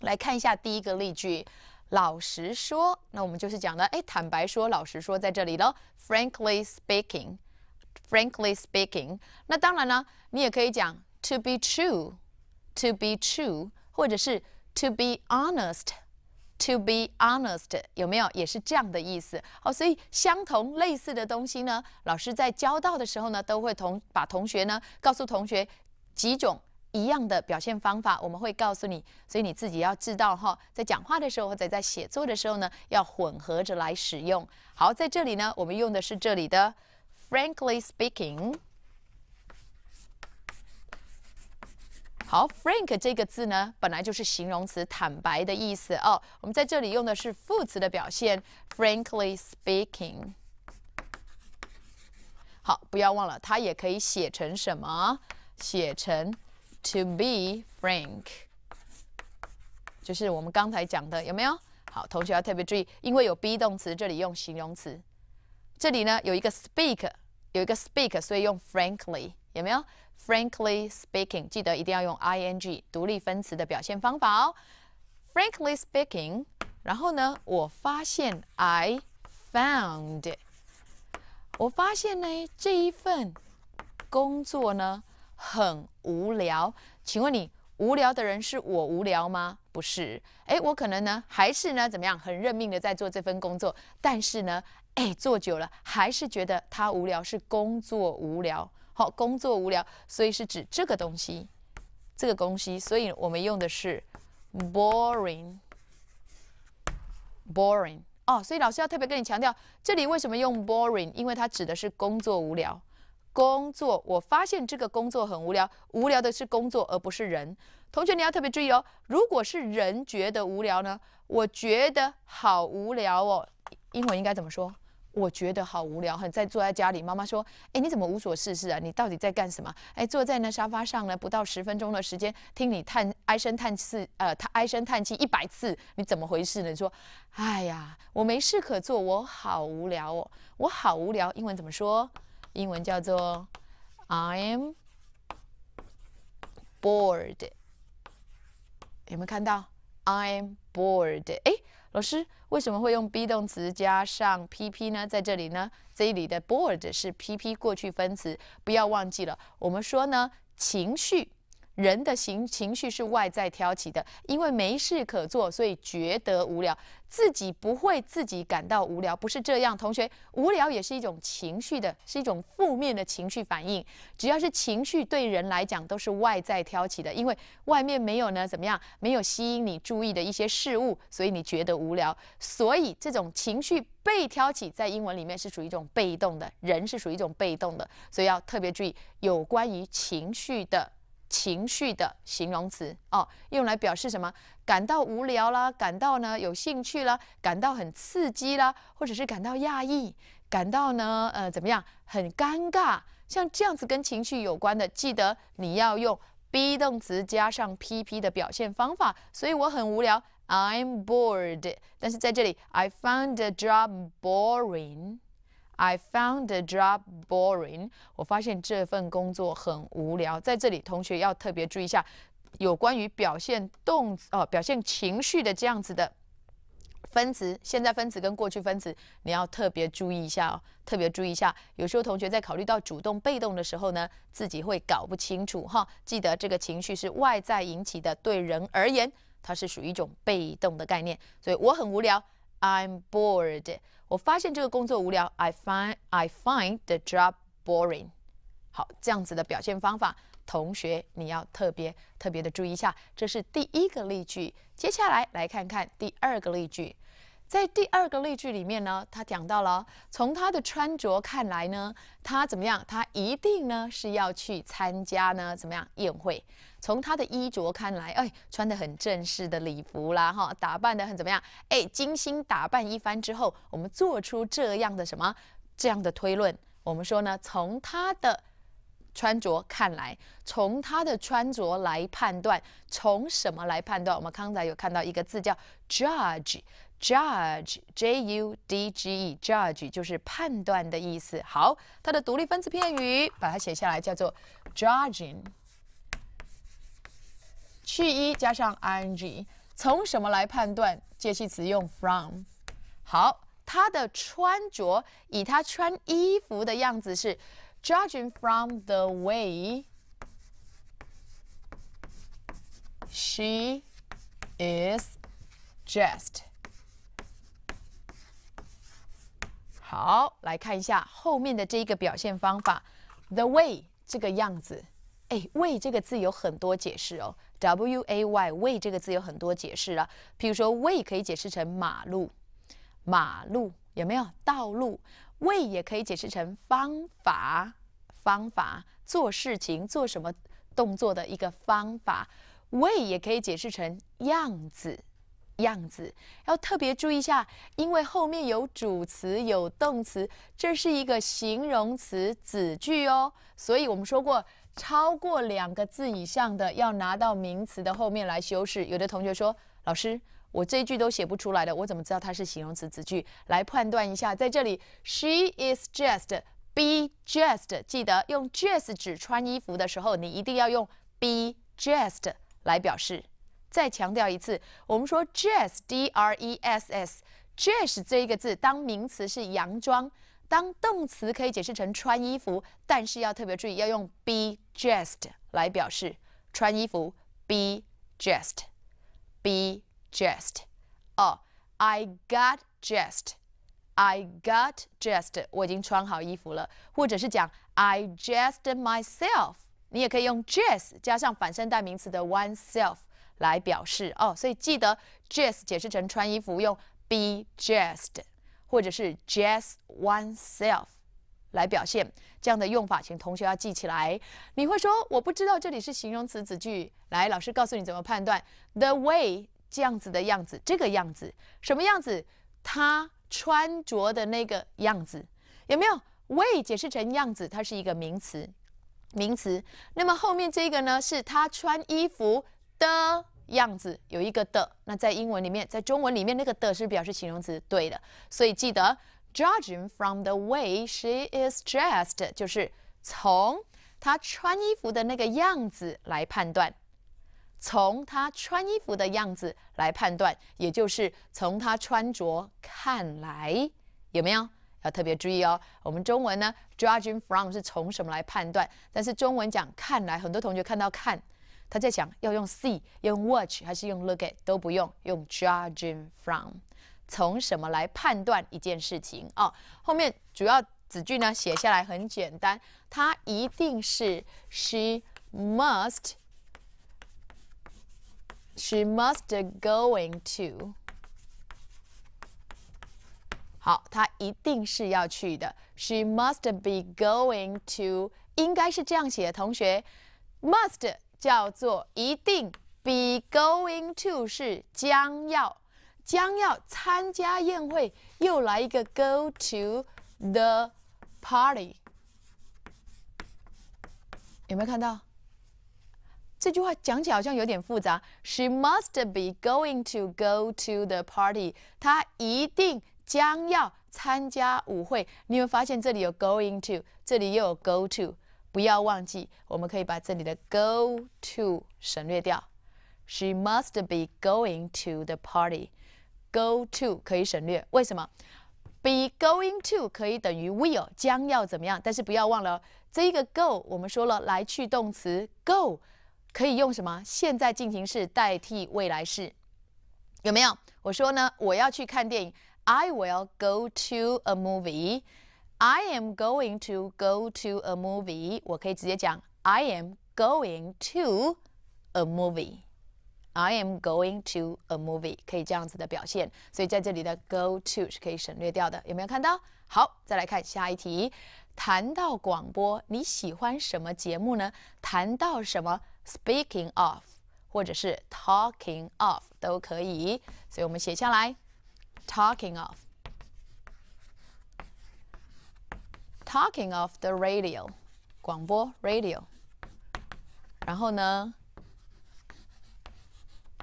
来看一下第一个例句。老实说，那我们就是讲的，哎，坦白说，老实说，在这里了。Frankly speaking，Frankly speaking，那当然呢，你也可以讲 To be true，To be true，或者是 To be honest，To be honest，有没有也是这样的意思？哦，所以相同类似的东西呢，老师在教到的时候呢，都会同把同学呢告诉同学几种。一样的表现方法，我们会告诉你，所以你自己要知道哈，在讲话的时候或者在写作的时候呢，要混合着来使用。好，在这里呢，我们用的是这里的 “frankly speaking”。好，“frank” 这个字呢，本来就是形容词“坦白”的意思哦。我们在这里用的是副词的表现，“frankly speaking”。好，不要忘了，它也可以写成什么？写成。To be frank，就是我们刚才讲的，有没有？好，同学要特别注意，因为有 be 动词，这里用形容词。这里呢有一个 speak，有一个 speak，所以用 frankly，有没有？Frankly speaking，记得一定要用 ing，独立分词的表现方法哦。Frankly speaking，然后呢，我发现 I found，我发现呢这一份工作呢。很无聊，请问你无聊的人是我无聊吗？不是，哎，我可能呢，还是呢，怎么样，很认命的在做这份工作，但是呢，哎，做久了还是觉得他无聊，是工作无聊，好，工作无聊，所以是指这个东西，这个东西，所以我们用的是 boring，boring，哦，所以老师要特别跟你强调，这里为什么用 boring？因为它指的是工作无聊。工作，我发现这个工作很无聊。无聊的是工作，而不是人。同学你要特别注意哦。如果是人觉得无聊呢？我觉得好无聊哦。英文应该怎么说？我觉得好无聊，很在坐在家里。妈妈说：“哎，你怎么无所事事啊？你到底在干什么？”哎，坐在那沙发上呢，不到十分钟的时间，听你叹唉声叹气，呃，他唉声叹气一百次，你怎么回事呢？你说：“哎呀，我没事可做，我好无聊哦，我好无聊。”英文怎么说？英文叫做 "I'm bored"，有没有看到 "I'm bored"？哎，老师为什么会用 be 动词加上 PP 呢？在这里呢，这里的 bored 是 PP 过去分词，不要忘记了。我们说呢，情绪。人的情情绪是外在挑起的，因为没事可做，所以觉得无聊。自己不会自己感到无聊，不是这样。同学，无聊也是一种情绪的，是一种负面的情绪反应。只要是情绪，对人来讲都是外在挑起的，因为外面没有呢，怎么样，没有吸引你注意的一些事物，所以你觉得无聊。所以这种情绪被挑起，在英文里面是属于一种被动的，人是属于一种被动的，所以要特别注意有关于情绪的。情绪的形容词哦，用来表示什么？感到无聊啦，感到呢有兴趣啦，感到很刺激啦，或者是感到讶异，感到呢呃怎么样？很尴尬。像这样子跟情绪有关的，记得你要用 be 动词加上 PP 的表现方法。所以我很无聊，I'm bored。但是在这里，I found the job boring。I found the job boring。我发现这份工作很无聊。在这里，同学要特别注意一下，有关于表现动哦，表现情绪的这样子的分词。现在分词跟过去分词，你要特别注意一下哦，特别注意一下。有时候同学在考虑到主动被动的时候呢，自己会搞不清楚哈。记得这个情绪是外在引起的，对人而言，它是属于一种被动的概念。所以我很无聊。I'm bored。我发现这个工作无聊。I find I find the job boring。好，这样子的表现方法，同学你要特别特别的注意一下。这是第一个例句。接下来来看看第二个例句。在第二个例句里面呢，他讲到了，从他的穿着看来呢，他怎么样？他一定呢是要去参加呢怎么样宴会？从他的衣着看来，哎，穿的很正式的礼服啦，哈，打扮的很怎么样？哎，精心打扮一番之后，我们做出这样的什么这样的推论？我们说呢，从他的穿着看来，从他的穿着来判断，从什么来判断？我们刚才有看到一个字叫 judge，judge，j u d g e，judge 就是判断的意思。好，它的独立分词片语，把它写下来，叫做 judging。去一加上 i n g，从什么来判断？介系词用 from。好，他的穿着，以他穿衣服的样子是 judging from the way she is dressed。好，来看一下后面的这一个表现方法，the way 这个样子。哎，way 这个字有很多解释哦。W A Y way 这个字有很多解释啊，比如说 way 可以解释成马路，马路有没有？道路 way 也可以解释成方法，方法做事情做什么动作的一个方法。way 也可以解释成样子，样子要特别注意一下，因为后面有主词有动词，这是一个形容词子句哦，所以我们说过。超过两个字以上的要拿到名词的后面来修饰。有的同学说：“老师，我这一句都写不出来的，我怎么知道它是形容词词句来判断一下？”在这里，she is dressed，be dressed。记得用 dress 指穿衣服的时候，你一定要用 be dressed 来表示。再强调一次，我们说 dress，d r e s s，dress 这一个字当名词是洋装。当动词可以解释成穿衣服，但是要特别注意要用 be dressed 来表示穿衣服。be dressed, be dressed。哦，I got dressed, I got dressed。我已经穿好衣服了，或者是讲 I dressed myself。你也可以用 dress 加上反身代名词的 oneself 来表示。哦，所以记得 dress 解释成穿衣服用 be dressed。或者是 j u s t oneself 来表现这样的用法，请同学要记起来。你会说我不知道这里是形容词子句。来，老师告诉你怎么判断。the way 这样子的样子，这个样子什么样子？他穿着的那个样子有没有？way 解释成样子，它是一个名词。名词。那么后面这个呢？是他穿衣服的。样子有一个的，那在英文里面，在中文里面，那个的是表示形容词，对的。所以记得，judging from the way she is dressed，就是从她穿衣服的那个样子来判断，从她穿衣服的样子来判断，也就是从她穿着看来，有没有？要特别注意哦。我们中文呢，judging from 是从什么来判断？但是中文讲看来，很多同学看到看。他在想要用 see、用 watch 还是用 look at 都不用，用 judging from，从什么来判断一件事情哦。后面主要子句呢写下来很简单，它一定是 she must she must going to。好，她一定是要去的。She must be going to，应该是这样写的。同学，must 叫做一定 be going to 是将要，将要参加宴会，又来一个 go to the party，有没有看到？这句话讲起来好像有点复杂。She must be going to go to the party，她一定将要参加舞会。你会发现这里有 going to，这里又有 go to。不要忘记，我们可以把这里的 go to 省略掉。She must be going to the party。go to 可以省略，为什么？be going to 可以等于 will，将要怎么样？但是不要忘了，这个 go 我们说了，来去动词 go 可以用什么？现在进行式代替未来式，有没有？我说呢，我要去看电影。I will go to a movie。I am going to go to a movie，我可以直接讲 I am going to a movie。I am going to a movie 可以这样子的表现，所以在这里的 go to 是可以省略掉的，有没有看到？好，再来看下一题。谈到广播，你喜欢什么节目呢？谈到什么，speaking of，或者是 talking of 都可以。所以我们写下来，talking of。talking of the radio，广播 radio。然后呢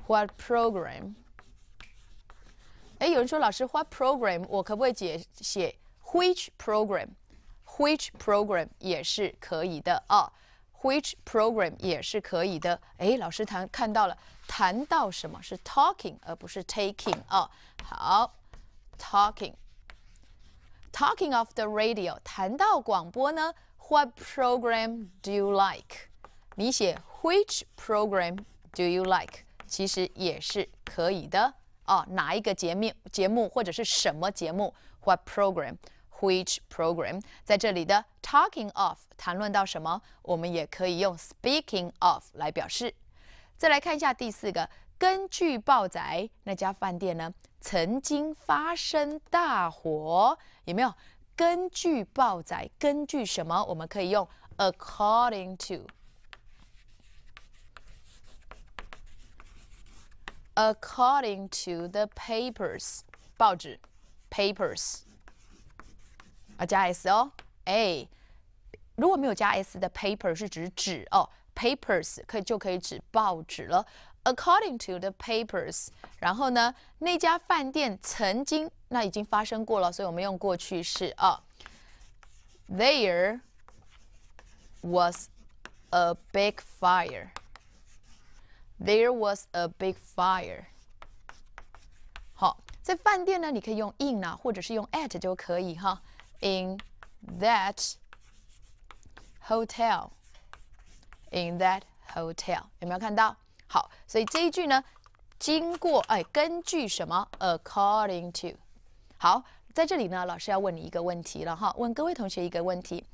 ，what program？哎，有人说老师，what program？我可不可以解写 which program？which program 也是可以的啊，which program 也是可以的。哎，老师谈看到了，谈到什么是 talking 而不是 taking 啊？好，talking。Talking of the radio，谈到广播呢？What program do you like？你写 Which program do you like？其实也是可以的哦。哪一个节目节目或者是什么节目？What program？Which program？在这里的 Talking of 谈论到什么，我们也可以用 Speaking of 来表示。再来看一下第四个，根据报载，那家饭店呢？曾经发生大火，有没有？根据报载，根据什么？我们可以用 according to，according to the papers，报纸，papers，啊加 s 哦，哎，如果没有加 s 的 paper 是指纸哦，papers 可以就可以指报纸了。According to the papers，然后呢，那家饭店曾经那已经发生过了，所以我们用过去式啊。There was a big fire. There was a big fire. 好，在饭店呢，你可以用 in 啊，或者是用 at 就可以哈。In that hotel. In that hotel，有没有看到？好，所以这一句呢，经过哎，根据什么？According to。好，在这里呢，老师要问你一个问题了哈，问各位同学一个问题。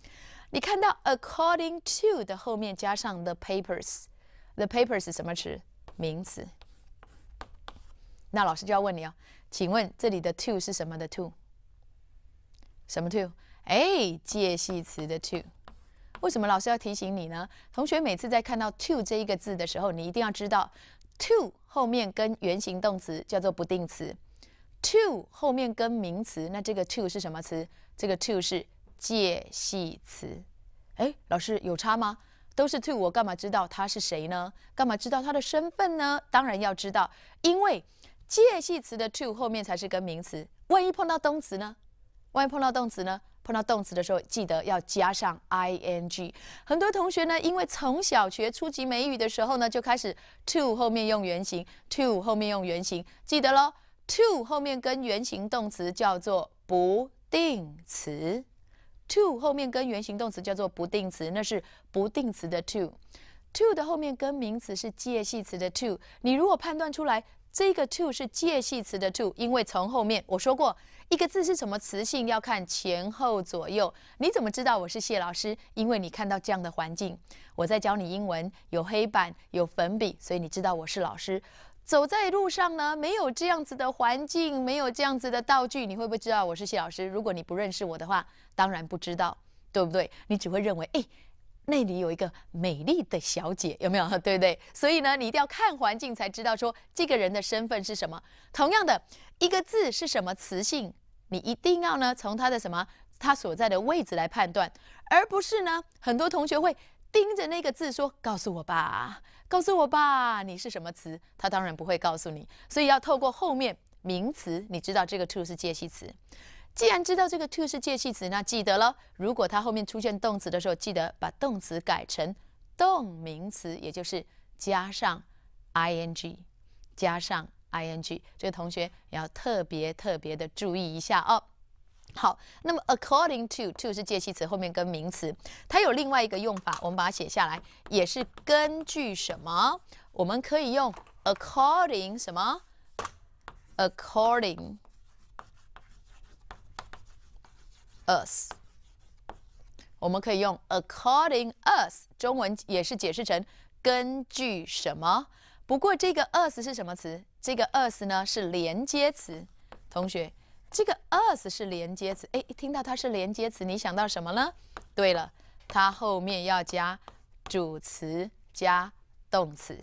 你看到 according to 的后面加上 the papers，the papers 什么词？名词。那老师就要问你哦，请问这里的 to 是什么的 to？什么 to？哎，介系词的 to。为什么老师要提醒你呢？同学每次在看到 to 这一个字的时候，你一定要知道 to 后面跟原形动词叫做不定词，to 后面跟名词，那这个 to 是什么词？这个 to 是介系词。哎，老师有差吗？都是 to，我干嘛知道他是谁呢？干嘛知道他的身份呢？当然要知道，因为介系词的 to 后面才是跟名词。万一碰到动词呢？万一碰到动词呢？碰到动词的时候，记得要加上 ing。很多同学呢，因为从小学初级美语的时候呢，就开始 to 后面用原形，to 后面用原形，记得喽。to 后面跟原形动词叫做不定词，to 后面跟原形动词叫做不定词，那是不定词的 to。to 的后面跟名词是介系词的 to。你如果判断出来。这个 to 是介系词的 to，因为从后面我说过，一个字是什么词性要看前后左右。你怎么知道我是谢老师？因为你看到这样的环境，我在教你英文，有黑板，有粉笔，所以你知道我是老师。走在路上呢，没有这样子的环境，没有这样子的道具，你会不会知道我是谢老师？如果你不认识我的话，当然不知道，对不对？你只会认为，哎。那里有一个美丽的小姐，有没有？对不对？所以呢，你一定要看环境才知道说这个人的身份是什么。同样的，一个字是什么词性，你一定要呢从它的什么，它所在的位置来判断，而不是呢很多同学会盯着那个字说：“告诉我吧，告诉我吧，你是什么词？”他当然不会告诉你。所以要透过后面名词，你知道这个 to 是介系词。既然知道这个 to 是介系词，那记得了，如果它后面出现动词的时候，记得把动词改成动名词，也就是加上 ing，加上 ing。这个同学要特别特别的注意一下哦。好，那么 according to，to 是介系词，后面跟名词，它有另外一个用法，我们把它写下来，也是根据什么？我们可以用 according 什么？according。us，我们可以用 according us，中文也是解释成根据什么。不过这个 us 是什么词？这个 us 呢是连接词。同学，这个 us 是连接词。哎，听到它是连接词，你想到什么呢？对了，它后面要加主词加动词。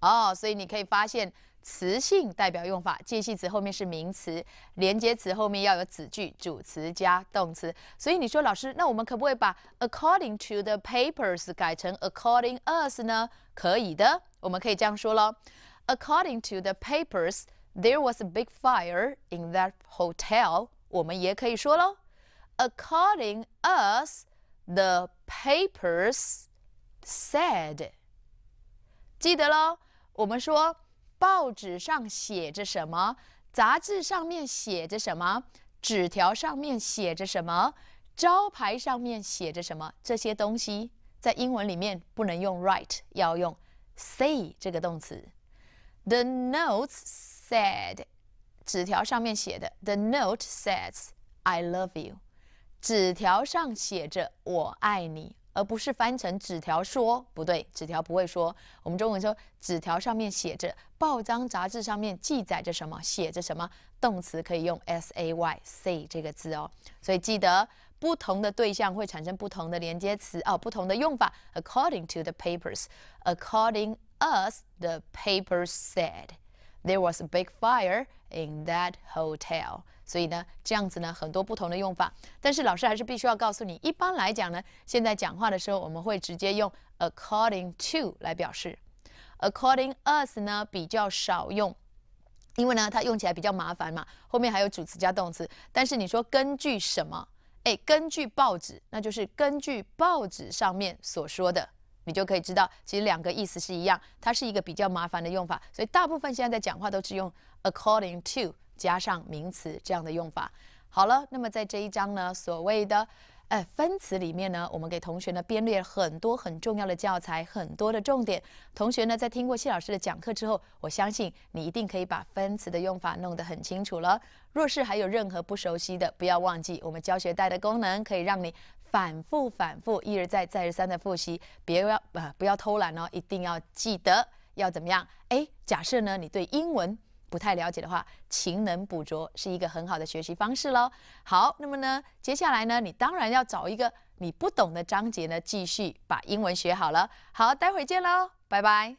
哦，所以你可以发现。词性代表用法，介系词后面是名词，连接词后面要有子句，主词加动词。所以你说老师，那我们可不可以把 according to the papers 改成 according us 呢？可以的，我们可以这样说喽。According to the papers, there was a big fire in that hotel。我们也可以说喽。a c c o r d i n g us, the papers said。记得喽，我们说。报纸上写着什么？杂志上面写着什么？纸条上面写着什么？招牌上面写着什么？这些东西在英文里面不能用 write，要用 say 这个动词。The notes said，纸条上面写的。The note says I love you，纸条上写着我爱你。而不是翻成纸条说不对，纸条不会说。我们中文说，纸条上面写着，报章杂志上面记载着什么，写着什么。动词可以用 s a y，say 这个字哦。所以记得，不同的对象会产生不同的连接词哦，不同的用法。According to the papers, according us, the papers said there was a big fire in that hotel. 所以呢，这样子呢，很多不同的用法。但是老师还是必须要告诉你，一般来讲呢，现在讲话的时候，我们会直接用 according to 来表示。according us 呢比较少用，因为呢它用起来比较麻烦嘛，后面还有主词加动词。但是你说根据什么？哎，根据报纸，那就是根据报纸上面所说的，你就可以知道，其实两个意思是一样。它是一个比较麻烦的用法，所以大部分现在在讲话都是用 according to。加上名词这样的用法，好了，那么在这一章呢，所谓的呃分词里面呢，我们给同学呢编列很多很重要的教材，很多的重点。同学呢在听过谢老师的讲课之后，我相信你一定可以把分词的用法弄得很清楚了。若是还有任何不熟悉的，不要忘记我们教学带的功能，可以让你反复反复，一而再再而三的复习。别要呃不要偷懒哦，一定要记得要怎么样？哎，假设呢你对英文。不太了解的话，勤能补拙是一个很好的学习方式喽。好，那么呢，接下来呢，你当然要找一个你不懂的章节呢，继续把英文学好了。好，待会儿见喽，拜拜。